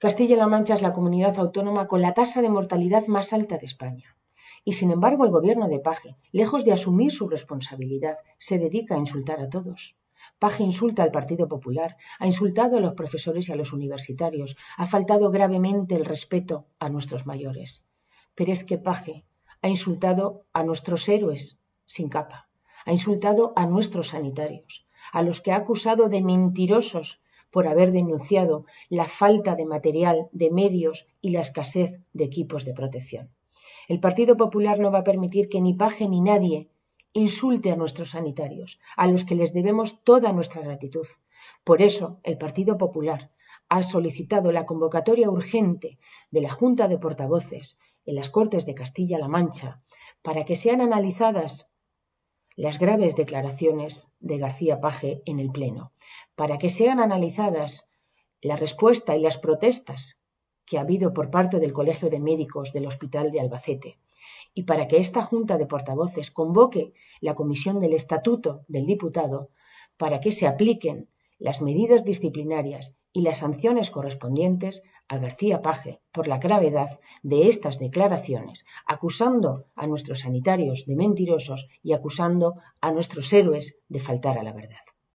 Castilla-La Mancha es la comunidad autónoma con la tasa de mortalidad más alta de España. Y sin embargo, el gobierno de Paje, lejos de asumir su responsabilidad, se dedica a insultar a todos. Paje insulta al Partido Popular, ha insultado a los profesores y a los universitarios, ha faltado gravemente el respeto a nuestros mayores. Pero es que Paje ha insultado a nuestros héroes sin capa, ha insultado a nuestros sanitarios, a los que ha acusado de mentirosos por haber denunciado la falta de material, de medios y la escasez de equipos de protección. El Partido Popular no va a permitir que ni Paje ni nadie insulte a nuestros sanitarios, a los que les debemos toda nuestra gratitud. Por eso, el Partido Popular ha solicitado la convocatoria urgente de la Junta de Portavoces en las Cortes de Castilla-La Mancha para que sean analizadas las graves declaraciones de García Paje en el Pleno, para que sean analizadas la respuesta y las protestas que ha habido por parte del Colegio de Médicos del Hospital de Albacete y para que esta Junta de Portavoces convoque la Comisión del Estatuto del Diputado para que se apliquen las medidas disciplinarias y las sanciones correspondientes a García Paje por la gravedad de estas declaraciones, acusando a nuestros sanitarios de mentirosos y acusando a nuestros héroes de faltar a la verdad.